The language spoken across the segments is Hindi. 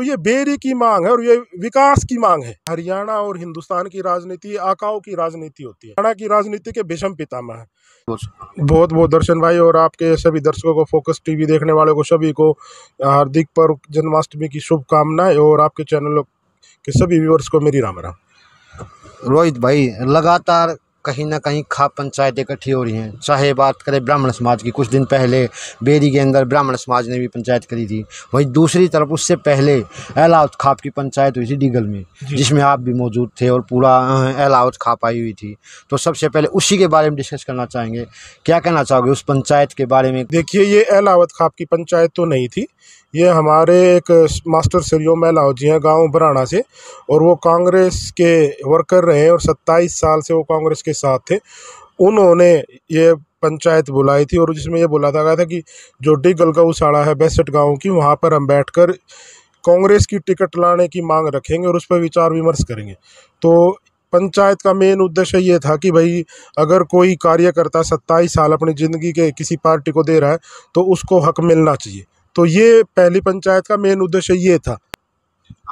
तो ये बेरी की मांग है और ये विकास की मांग है हरियाणा और हिंदुस्तान की राजनीति आकाओं की राजनीति होती है हरियाणा की राजनीति के भीषम पितामह है बहुत बहुत दर्शन भाई और आपके सभी दर्शकों को फोकस टीवी देखने वाले को सभी को हार्दिक पर्व जन्माष्टमी की शुभकामनाएं और आपके चैनल के सभी व्यूअर्स को मेरी राम राम रोहित भाई लगातार कहीं ना कहीं खाप पंचायतें इकट्ठी हो रही हैं चाहे बात करें ब्राह्मण समाज की कुछ दिन पहले बेरी के अंदर ब्राह्मण समाज ने भी पंचायत करी थी वहीं दूसरी तरफ उससे पहले अलावत खाप की पंचायत हुई थी डीगल में जिसमें आप भी मौजूद थे और पूरा अलावत खाप आई हुई थी तो सबसे पहले उसी के बारे में डिस्कस करना चाहेंगे क्या कहना चाहोगे उस पंचायत के बारे में देखिए ये अलावत खाप की पंचायत तो नहीं थी ये हमारे एक मास्टर सरयोम लाहौर जी हैं गाँव बराना से और वो कांग्रेस के वर्कर रहे और सत्ताईस साल से वो कांग्रेस के साथ थे उन्होंने ये पंचायत बुलाई थी और जिसमें यह बोला था गया था कि जो डी गलगाऊ साड़ा है बैसठ गाँव की वहाँ पर हम बैठकर कांग्रेस की टिकट लाने की मांग रखेंगे और उस पर विचार विमर्श करेंगे तो पंचायत का मेन उद्देश्य ये था कि भाई अगर कोई कार्यकर्ता सत्ताईस साल अपनी ज़िंदगी के किसी पार्टी को दे रहा है तो उसको हक मिलना चाहिए तो ये पहली पंचायत का मेन उद्देश्य ये था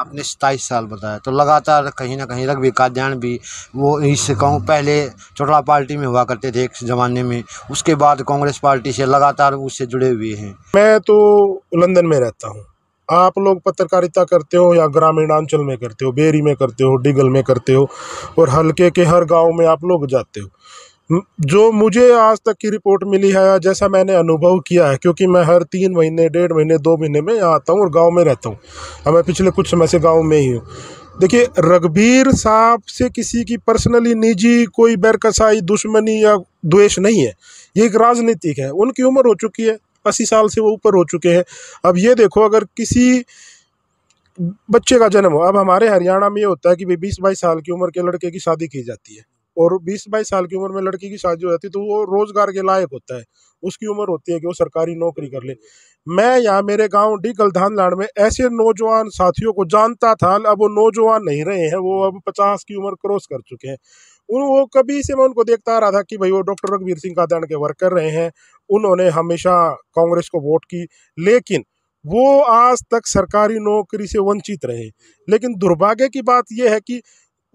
आपने सताईस साल बताया तो लगातार कहीं ना कहीं का काद्यान भी वो इससे कहूँ पहले चोटला पार्टी में हुआ करते थे एक ज़माने में उसके बाद कांग्रेस पार्टी से लगातार उससे जुड़े हुए हैं मैं तो लंदन में रहता हूँ आप लोग पत्रकारिता करते हो या ग्रामीणांचल में करते हो बेरी में करते हो डिगल में करते हो और हल्के के हर गाँव में आप लोग जाते हो जो मुझे आज तक की रिपोर्ट मिली है जैसा मैंने अनुभव किया है क्योंकि मैं हर तीन महीने डेढ़ महीने दो महीने में यहाँ आता हूँ और गांव में रहता हूँ अब मैं पिछले कुछ समय से गांव में ही हूँ देखिए रघबीर साहब से किसी की पर्सनली निजी कोई बैरकसाई दुश्मनी या द्वेष नहीं है ये एक राजनीतिक है उनकी उम्र हो चुकी है अस्सी साल से वो ऊपर हो चुके हैं अब ये देखो अगर किसी बच्चे का जन्म हो अब हमारे हरियाणा में ये होता है कि बीस बाईस साल की उम्र के लड़के की शादी की जाती है और बीस बाईस साल की उम्र में लड़की की शादी हो जाती तो वो रोज़गार के लायक होता है उसकी उम्र होती है कि वो सरकारी नौकरी कर ले मैं यहाँ मेरे गांव डी गलधान लाड़ में ऐसे नौजवान साथियों को जानता था अब वो नौजवान नहीं रहे हैं वो अब पचास की उम्र क्रॉस कर चुके हैं उन वो कभी से मैं उनको देखता आ रहा था कि भाई वो डॉक्टर रघुवीर सिंह कादान के वर्कर रहे हैं उन्होंने हमेशा कांग्रेस को वोट की लेकिन वो आज तक सरकारी नौकरी से वंचित रहे लेकिन दुर्भाग्य की बात यह है कि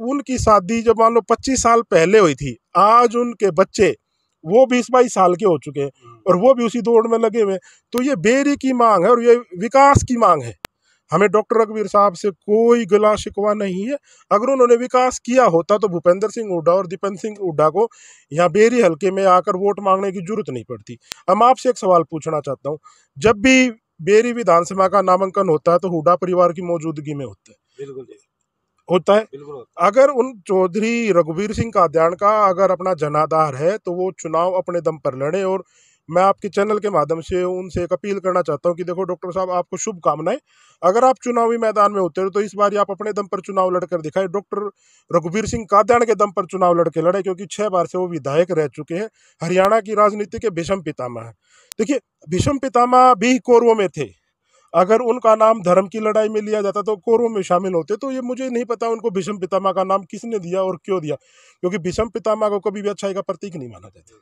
उनकी शादी जब मान लो पच्चीस साल पहले हुई थी आज उनके बच्चे वो बीस बाईस साल के हो चुके हैं हम्म। और वो भी उसी दौड़ में लगे हुए तो ये बेरी की मांग है और ये विकास की मांग है हमें डॉक्टर रघुवीर साहब से कोई गला शिकवा नहीं है अगर उन्होंने विकास किया होता तो भूपेंद्र सिंह हुड्डा और दीपेंद्र सिंह हुड्डा को यहाँ बेरी हल्के में आकर वोट मांगने की जरूरत नहीं पड़ती अब आपसे एक सवाल पूछना चाहता हूँ जब भी बेरी विधानसभा का नामांकन होता है तो हुड्डा परिवार की मौजूदगी में होता है बिल्कुल होता है अगर उन चौधरी रघुवीर सिंह काद्याण का अगर अपना जनाधार है तो वो चुनाव अपने दम पर लड़े और मैं आपके चैनल के माध्यम से उनसे एक अपील करना चाहता हूं कि देखो डॉक्टर साहब आपको शुभकामनाएं अगर आप चुनावी मैदान में होते हो तो इस बार आप अपने दम पर चुनाव लड़कर दिखाएं डॉक्टर रघुवीर सिंह काद्याण के दम पर चुनाव लड़के लड़े क्योंकि छः बार से वो विधायक रह चुके हैं हरियाणा की राजनीति के भीषम पितामा है देखिए भीषम पितामा भी कोरवों में थे अगर उनका नाम धर्म की लड़ाई में लिया जाता तो कौरवों में शामिल होते तो ये मुझे नहीं पता उनको भीषम पितामा का नाम किसने दिया और क्यों दिया क्योंकि भीषम पितामा को कभी भी अच्छाई का प्रतीक नहीं माना जाता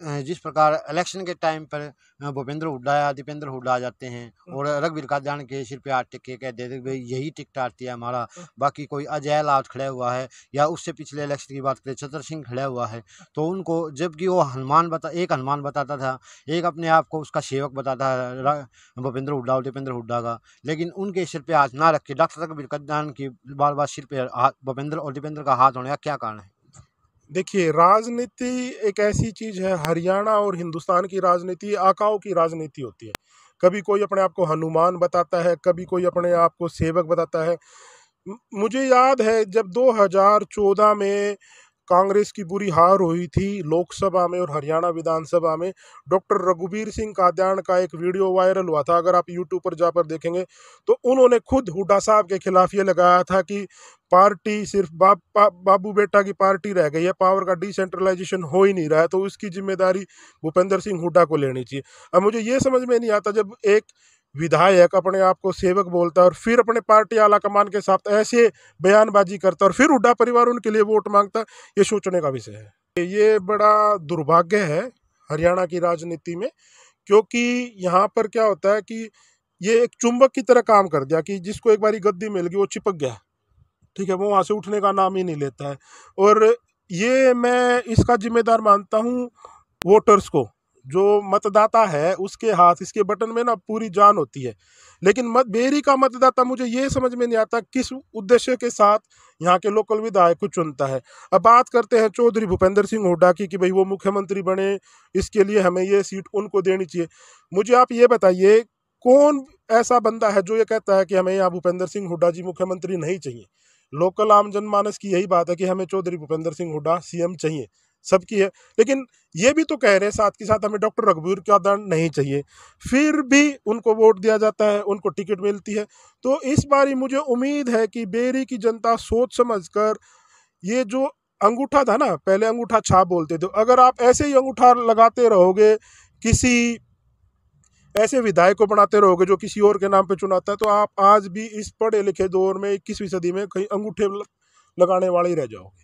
जिस प्रकार इलेक्शन के टाइम पर भूपेंद्र हुड्डा या दीपेंद्र हुड्डा आ जाते हैं हम्म। और रघुवीर कादान के सिर पे आठ टिक्के कह देते भाई यही टिकट आती है हमारा हम्म। बाकी कोई अजय लाल खड़ा हुआ है या उससे पिछले इलेक्शन की बात करें छत्र सिंह खड़ा हुआ है तो उनको जबकि वो हनुमान बता एक हनुमान बताता था एक अपने आप को उसका सेवक बताता है भूपेंद्र हुड्डा और दीपेंद्र हुड्डा का लेकिन उनके सिर पर हाथ ना रख के डॉक्टर रघुवीर कादान की बार बार सिर पर भूपेंद्र और दीपेंद्र का हाथ होने का क्या कारण है देखिए राजनीति एक ऐसी चीज़ है हरियाणा और हिंदुस्तान की राजनीति आकाओं की राजनीति होती है कभी कोई अपने आप को हनुमान बताता है कभी कोई अपने आप को सेवक बताता है मुझे याद है जब 2014 में कांग्रेस की बुरी हार हुई थी लोकसभा में और हरियाणा विधानसभा में डॉक्टर रघुवीर सिंह काद्याण का एक वीडियो वायरल हुआ था अगर आप यूट्यूब पर जाकर देखेंगे तो उन्होंने खुद हुडा साहब के खिलाफ ये लगाया था कि पार्टी सिर्फ बाब पा, बाबू बेटा की पार्टी रह गई है पावर का डिसेंट्रलाइजेशन हो ही नहीं रहा है तो उसकी जिम्मेदारी भूपेंद्र सिंह हुड्डा को लेनी चाहिए अब मुझे ये समझ में नहीं आता जब एक विधायक अपने आप को सेवक बोलता है और फिर अपने पार्टी आला कमान के साथ ऐसे बयानबाजी करता है और फिर उड्डा परिवार उनके लिए वोट मांगता ये सोचने का विषय है ये बड़ा दुर्भाग्य है हरियाणा की राजनीति में क्योंकि यहाँ पर क्या होता है कि ये एक चुंबक की तरह काम कर दिया कि जिसको एक बारी गद्दी मिल गई वो चिपक गया ठीक है वो वहाँ से उठने का नाम ही नहीं लेता है और ये मैं इसका जिम्मेदार मानता हूँ वोटर्स को जो मतदाता है उसके हाथ इसके बटन में ना पूरी जान होती है लेकिन मत बेरी का मतदाता मुझे ये समझ में नहीं आता किस उद्देश्य के साथ यहाँ के लोकल विधायक को चुनता है अब बात करते हैं चौधरी भूपेंद्र सिंह हुड्डा की कि भाई वो मुख्यमंत्री बने इसके लिए हमें ये सीट उनको देनी चाहिए मुझे आप ये बताइए कौन ऐसा बंदा है जो ये कहता है कि हमें यहाँ भूपेंद्र सिंह हुड्डा जी मुख्यमंत्री नहीं चाहिए लोकल आम जनमानस की यही बात है कि हमें चौधरी भूपेंद्र सिंह हुड्डा सीएम चाहिए सबकी है लेकिन ये भी तो कह रहे हैं साथ के साथ हमें डॉक्टर रघुवीर का दान नहीं चाहिए फिर भी उनको वोट दिया जाता है उनको टिकट मिलती है तो इस बार मुझे उम्मीद है कि बेरी की जनता सोच समझ कर ये जो अंगूठा था ना पहले अंगूठा छाप बोलते थे अगर आप ऐसे ही अंगूठा लगाते रहोगे किसी ऐसे विधायक को बनाते रहोगे जो किसी और के नाम पर चुनाता है तो आप आज भी इस पढ़े लिखे दौर में इक्कीसवीं सदी में कहीं अंगूठे लगाने वाले ही रह जाओगे